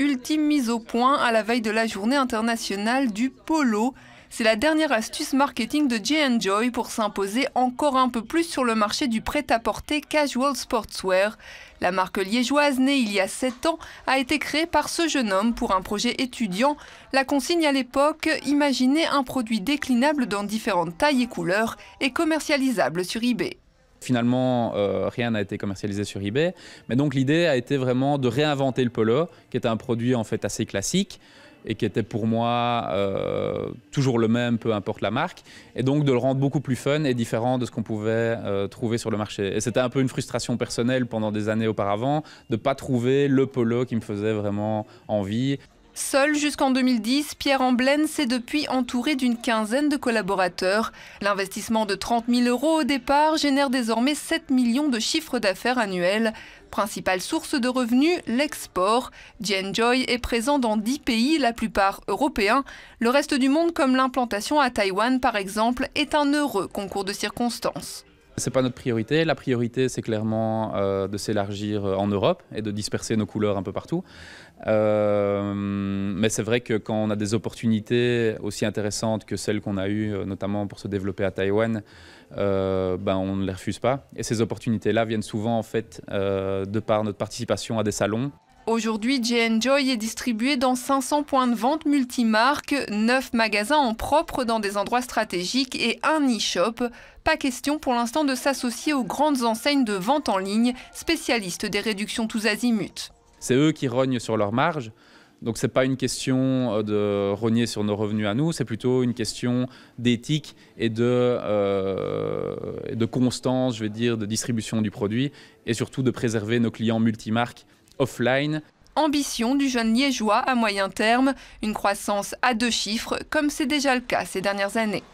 Ultime mise au point à la veille de la journée internationale du polo. C'est la dernière astuce marketing de j Joy pour s'imposer encore un peu plus sur le marché du prêt-à-porter casual sportswear. La marque liégeoise, née il y a 7 ans, a été créée par ce jeune homme pour un projet étudiant. La consigne à l'époque, imaginer un produit déclinable dans différentes tailles et couleurs et commercialisable sur eBay. Finalement, euh, rien n'a été commercialisé sur eBay. Mais donc l'idée a été vraiment de réinventer le polo, qui est un produit en fait assez classique et qui était pour moi euh, toujours le même, peu importe la marque, et donc de le rendre beaucoup plus fun et différent de ce qu'on pouvait euh, trouver sur le marché. Et c'était un peu une frustration personnelle pendant des années auparavant de ne pas trouver le polo qui me faisait vraiment envie. Seul jusqu'en 2010, Pierre emblaine s'est depuis entouré d'une quinzaine de collaborateurs. L'investissement de 30 000 euros au départ génère désormais 7 millions de chiffres d'affaires annuels. Principale source de revenus, l'export. Genjoy est présent dans 10 pays, la plupart européens. Le reste du monde, comme l'implantation à Taïwan par exemple, est un heureux concours de circonstances. C'est pas notre priorité. La priorité, c'est clairement euh, de s'élargir euh, en Europe et de disperser nos couleurs un peu partout. Euh, mais c'est vrai que quand on a des opportunités aussi intéressantes que celles qu'on a eues, notamment pour se développer à Taïwan, ben on ne les refuse pas. Et ces opportunités-là viennent souvent en fait de par notre participation à des salons. Aujourd'hui, j est distribué dans 500 points de vente multimarques, 9 magasins en propre dans des endroits stratégiques et un e-shop. Pas question pour l'instant de s'associer aux grandes enseignes de vente en ligne, spécialistes des réductions tous azimuts. C'est eux qui rognent sur leurs marges. Donc ce n'est pas une question euh, de rogner sur nos revenus à nous, c'est plutôt une question d'éthique et de, euh, de constance, je vais dire, de distribution du produit et surtout de préserver nos clients multimarques offline. Ambition du jeune liégeois à moyen terme, une croissance à deux chiffres comme c'est déjà le cas ces dernières années.